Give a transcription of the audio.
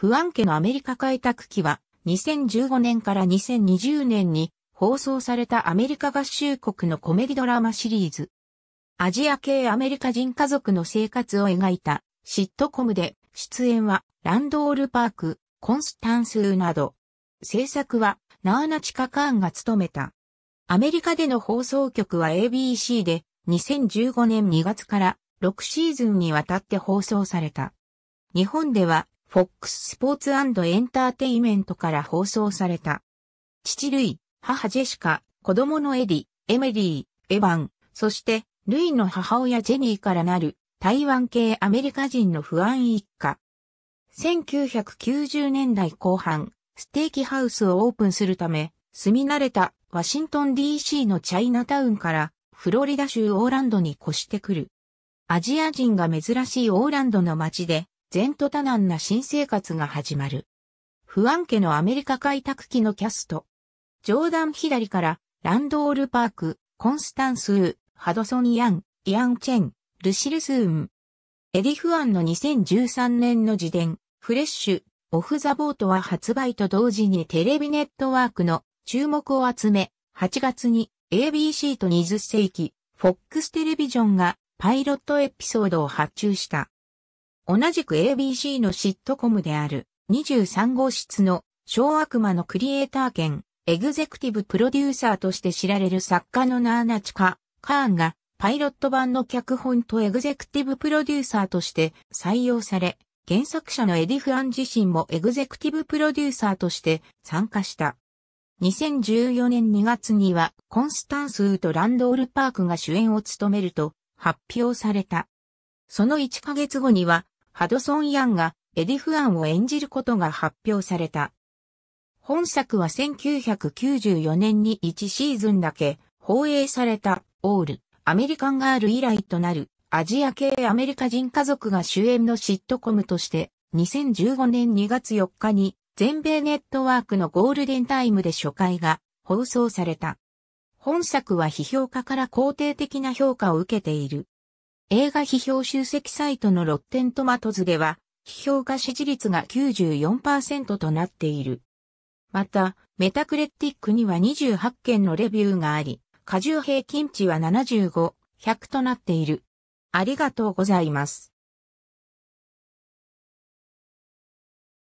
不安家のアメリカ開拓期は、2015年から2020年に放送されたアメリカ合衆国のコメディドラマシリーズ。アジア系アメリカ人家族の生活を描いたシットコムで出演はランドールパーク、コンスタンスなど。制作はナーナチカカーンが務めた。アメリカでの放送局は ABC で2015年2月から6シーズンにわたって放送された。日本では FOX スポーツエンターテイメントから放送された。父類、母ジェシカ、子供のエディ、エメリー、エヴァン、そしてルイの母親ジェニーからなる台湾系アメリカ人の不安一家。1990年代後半、ステーキハウスをオープンするため、住み慣れたワシントン DC のチャイナタウンからフロリダ州オーランドに越してくる。アジア人が珍しいオーランドの街で、前途多難な新生活が始まる。不安家のアメリカ開拓期のキャスト。ジョーダン左からランドール・パーク、コンスタンス・ー、ハドソン・ヤン、イアン・チェン、ルシル・スーン。エディ・フアンの2013年の自伝、フレッシュ、オフ・ザ・ボートは発売と同時にテレビネットワークの注目を集め、8月に ABC と20世紀、FOX テレビジョンがパイロットエピソードを発注した。同じく ABC のシットコムである23号室の小悪魔のクリエイター兼エグゼクティブプロデューサーとして知られる作家のナーナチカ・カーンがパイロット版の脚本とエグゼクティブプロデューサーとして採用され、原作者のエディ・フアン自身もエグゼクティブプロデューサーとして参加した。2014年2月にはコンスタンス・ウーとランドール・パークが主演を務めると発表された。その1ヶ月後にはハドソン・ヤンがエディ・フアンを演じることが発表された。本作は1994年に1シーズンだけ放映されたオール、アメリカンガール以来となるアジア系アメリカ人家族が主演のシットコムとして2015年2月4日に全米ネットワークのゴールデンタイムで初回が放送された。本作は批評家から肯定的な評価を受けている。映画批評集積サイトのロッテントマトズでは、批評家支持率が94%となっている。また、メタクレティックには28件のレビューがあり、過重平均値は75、100となっている。ありがとうございます。